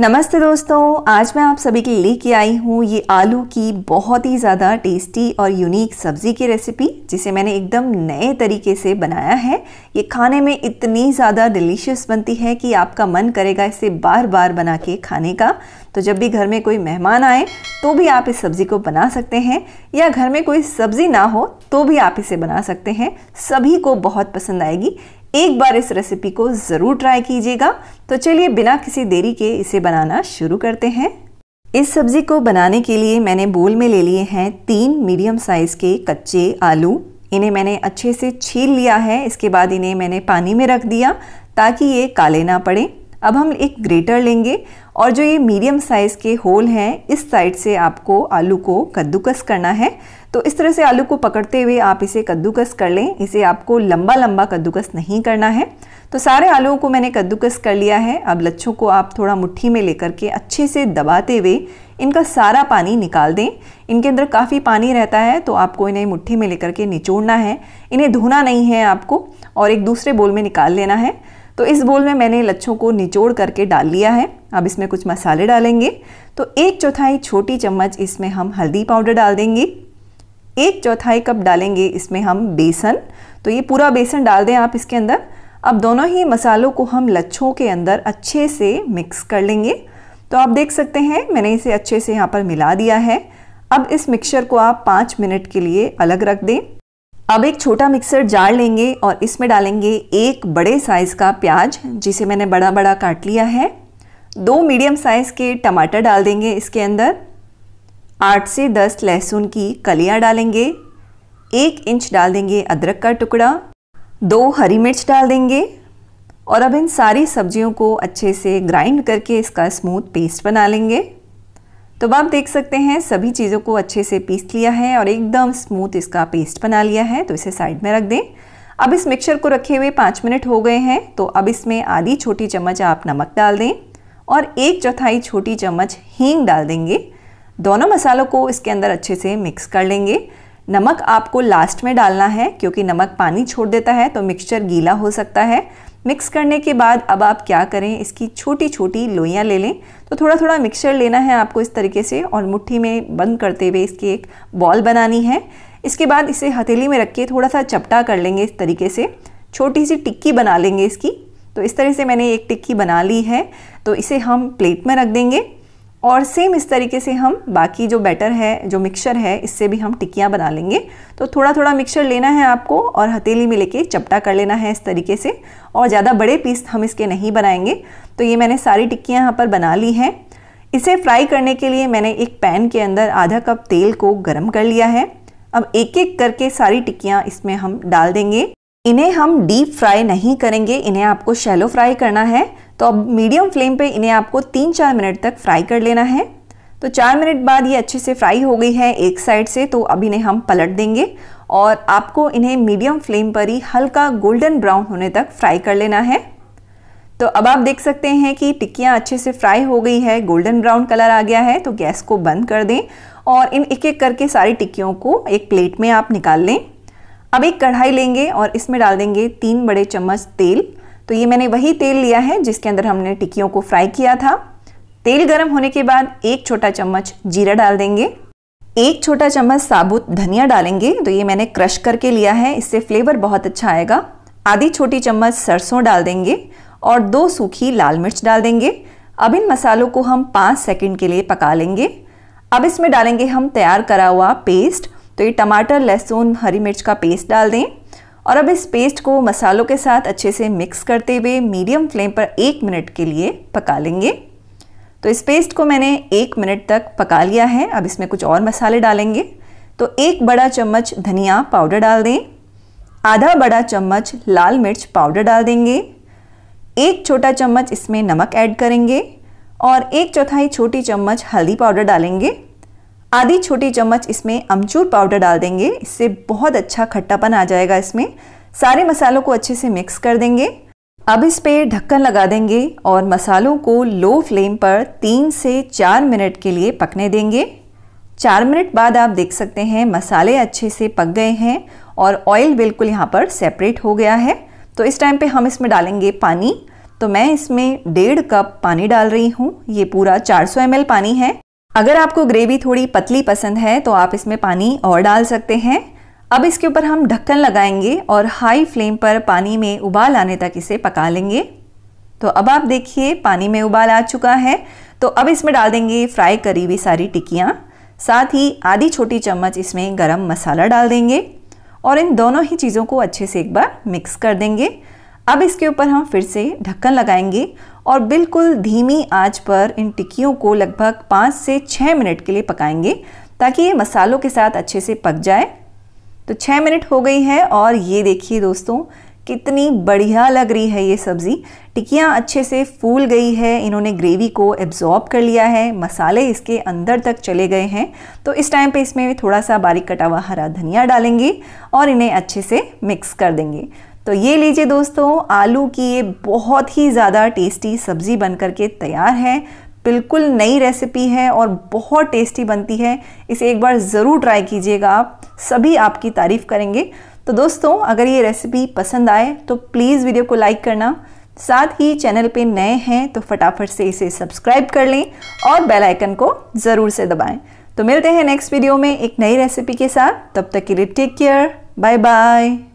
नमस्ते दोस्तों आज मैं आप सभी के लिए लेके आई हूँ ये आलू की बहुत ही ज़्यादा टेस्टी और यूनिक सब्ज़ी की रेसिपी जिसे मैंने एकदम नए तरीके से बनाया है ये खाने में इतनी ज़्यादा डिलीशियस बनती है कि आपका मन करेगा इसे बार बार बना के खाने का तो जब भी घर में कोई मेहमान आए तो भी आप इस सब्ज़ी को बना सकते हैं या घर में कोई सब्ज़ी ना हो तो भी आप इसे बना सकते हैं सभी को बहुत पसंद आएगी एक बार इस रेसिपी को ज़रूर ट्राई कीजिएगा तो चलिए बिना किसी देरी के इसे बनाना शुरू करते हैं इस सब्ज़ी को बनाने के लिए मैंने बोल में ले लिए हैं तीन मीडियम साइज़ के कच्चे आलू इन्हें मैंने अच्छे से छील लिया है इसके बाद इन्हें मैंने पानी में रख दिया ताकि ये काले ना पड़े अब हम एक ग्रेटर लेंगे और जो ये मीडियम साइज़ के होल हैं इस साइड से आपको आलू को कद्दूकस करना है तो इस तरह से आलू को पकड़ते हुए आप इसे कद्दूकस कर लें इसे आपको लंबा लंबा कद्दूकस नहीं करना है तो सारे आलूओं को मैंने कद्दूकस कर लिया है अब लच्छों को आप थोड़ा मुट्ठी में लेकर के अच्छे से दबाते हुए इनका सारा पानी निकाल दें इनके अंदर काफ़ी पानी रहता है तो आपको इन्हें मुट्ठी में लेकर के निचोड़ना है इन्हें धोना नहीं है आपको और एक दूसरे बोल में निकाल लेना है तो इस बोल में मैंने लच्छों को निचोड़ करके डाल लिया है अब इसमें कुछ मसाले डालेंगे तो एक चौथाई छोटी चम्मच इसमें हम हल्दी पाउडर डाल देंगे एक चौथाई कप डालेंगे इसमें हम बेसन तो ये पूरा बेसन डाल दें आप इसके अंदर अब दोनों ही मसालों को हम लच्छों के अंदर अच्छे से मिक्स कर लेंगे तो आप देख सकते हैं मैंने इसे अच्छे से यहाँ पर मिला दिया है अब इस मिक्सचर को आप पाँच मिनट के लिए अलग रख दें अब एक छोटा मिक्सर जार लेंगे और इसमें डालेंगे एक बड़े साइज़ का प्याज जिसे मैंने बड़ा बड़ा काट लिया है दो मीडियम साइज़ के टमाटर डाल देंगे इसके अंदर आठ से दस लहसुन की कलियां डालेंगे एक इंच डाल देंगे अदरक का टुकड़ा दो हरी मिर्च डाल देंगे और अब इन सारी सब्जियों को अच्छे से ग्राइंड करके इसका स्मूथ पेस्ट बना लेंगे तो अब आप देख सकते हैं सभी चीज़ों को अच्छे से पीस लिया है और एकदम स्मूथ इसका पेस्ट बना लिया है तो इसे साइड में रख दें अब इस मिक्सचर को रखे हुए पाँच मिनट हो गए हैं तो अब इसमें आधी छोटी चम्मच आप नमक डाल दें और एक चौथाई छोटी चम्मच हींग डाल देंगे दोनों मसालों को इसके अंदर अच्छे से मिक्स कर लेंगे नमक आपको लास्ट में डालना है क्योंकि नमक पानी छोड़ देता है तो मिक्सचर गीला हो सकता है मिक्स करने के बाद अब आप क्या करें इसकी छोटी छोटी लोइयाँ ले लें तो थोड़ा थोड़ा मिक्सचर लेना है आपको इस तरीके से और मुट्ठी में बंद करते हुए इसकी एक बॉल बनानी है इसके बाद इसे हथेली में रख के थोड़ा सा चपटा कर लेंगे इस तरीके से छोटी सी टिक्की बना लेंगे इसकी तो इस तरह से मैंने एक टिक्की बना ली है तो इसे हम प्लेट में रख देंगे और सेम इस तरीके से हम बाकी जो बैटर है जो मिक्सर है इससे भी हम टिक्कियाँ बना लेंगे तो थोड़ा थोड़ा मिक्सर लेना है आपको और हथेली में लेके चपटा कर लेना है इस तरीके से और ज़्यादा बड़े पीस हम इसके नहीं बनाएंगे तो ये मैंने सारी टिक्कियाँ यहाँ पर बना ली हैं इसे फ्राई करने के लिए मैंने एक पैन के अंदर आधा कप तेल को गर्म कर लिया है अब एक एक करके सारी टिक्कियाँ इसमें हम डाल देंगे इन्हें हम डीप फ्राई नहीं करेंगे इन्हें आपको शैलो फ्राई करना है तो अब मीडियम फ्लेम पे इन्हें आपको तीन चार मिनट तक फ्राई कर लेना है तो चार मिनट बाद ये अच्छे से फ्राई हो गई है एक साइड से तो अब इन्हें हम पलट देंगे और आपको इन्हें मीडियम फ्लेम पर ही हल्का गोल्डन ब्राउन होने तक फ्राई कर लेना है तो अब आप देख सकते हैं कि टिक्कियाँ अच्छे से फ्राई हो गई है गोल्डन ब्राउन कलर आ गया है तो गैस को बंद कर दें और इन एक एक करके सारी टिक्कियों को एक प्लेट में आप निकाल लें अब एक कढ़ाई लेंगे और इसमें डाल देंगे तीन बड़े चम्मच तेल तो ये मैंने वही तेल लिया है जिसके अंदर हमने टिक्कियों को फ्राई किया था तेल गर्म होने के बाद एक छोटा चम्मच जीरा डाल देंगे एक छोटा चम्मच साबुत धनिया डालेंगे तो ये मैंने क्रश करके लिया है इससे फ्लेवर बहुत अच्छा आएगा आधी छोटी चम्मच सरसों डाल देंगे और दो सूखी लाल मिर्च डाल देंगे अब इन मसालों को हम पाँच सेकंड के लिए पका लेंगे अब इसमें डालेंगे हम तैयार करा हुआ पेस्ट तो ये टमाटर लहसुन हरी मिर्च का पेस्ट डाल दें और अब इस पेस्ट को मसालों के साथ अच्छे से मिक्स करते हुए मीडियम फ्लेम पर एक मिनट के लिए पका लेंगे तो इस पेस्ट को मैंने एक मिनट तक पका लिया है अब इसमें कुछ और मसाले डालेंगे तो एक बड़ा चम्मच धनिया पाउडर डाल दें आधा बड़ा चम्मच लाल मिर्च पाउडर डाल देंगे एक छोटा चम्मच इसमें नमक ऐड करेंगे और एक चौथाई छोटी चम्मच हल्दी पाउडर डालेंगे आधी छोटी चम्मच इसमें अमचूर पाउडर डाल देंगे इससे बहुत अच्छा खट्टापन आ जाएगा इसमें सारे मसालों को अच्छे से मिक्स कर देंगे अब इस पे ढक्कन लगा देंगे और मसालों को लो फ्लेम पर तीन से चार मिनट के लिए पकने देंगे चार मिनट बाद आप देख सकते हैं मसाले अच्छे से पक गए हैं और ऑयल बिल्कुल यहाँ पर सेपरेट हो गया है तो इस टाइम पे हम इसमें डालेंगे पानी तो मैं इसमें डेढ़ कप पानी डाल रही हूँ ये पूरा 400 ml पानी है अगर आपको ग्रेवी थोड़ी पतली पसंद है तो आप इसमें पानी और डाल सकते हैं अब इसके ऊपर हम ढक्कन लगाएंगे और हाई फ्लेम पर पानी में उबाल आने तक इसे पका लेंगे तो अब आप देखिए पानी में उबाल आ चुका है तो अब इसमें डाल देंगे फ्राई करी हुई सारी टिक्कियाँ साथ ही आधी छोटी चम्मच इसमें गरम मसाला डाल देंगे और इन दोनों ही चीज़ों को अच्छे से एक बार मिक्स कर देंगे अब इसके ऊपर हम फिर से ढक्कन लगाएंगे और बिल्कुल धीमी आंच पर इन टिक्कियों को लगभग पाँच से छः मिनट के लिए पकाएंगे ताकि ये मसालों के साथ अच्छे से पक जाए तो छः मिनट हो गई है और ये देखिए दोस्तों कितनी बढ़िया लग रही है ये सब्ज़ी टिकियाँ अच्छे से फूल गई है इन्होंने ग्रेवी को एब्जॉर्ब कर लिया है मसाले इसके अंदर तक चले गए हैं तो इस टाइम पे इसमें थोड़ा सा बारीक कटा हुआ हरा धनिया डालेंगे और इन्हें अच्छे से मिक्स कर देंगे तो ये लीजिए दोस्तों आलू की ये बहुत ही ज़्यादा टेस्टी सब्ज़ी बन करके तैयार है बिल्कुल नई रेसिपी है और बहुत टेस्टी बनती है इसे एक बार ज़रूर ट्राई कीजिएगा आप सभी आपकी तारीफ़ करेंगे तो दोस्तों अगर ये रेसिपी पसंद आए तो प्लीज़ वीडियो को लाइक करना साथ ही चैनल पे नए हैं तो फटाफट से इसे सब्सक्राइब कर लें और बेल आइकन को ज़रूर से दबाएं तो मिलते हैं नेक्स्ट वीडियो में एक नई रेसिपी के साथ तब तक के लिए टेक केयर बाय बाय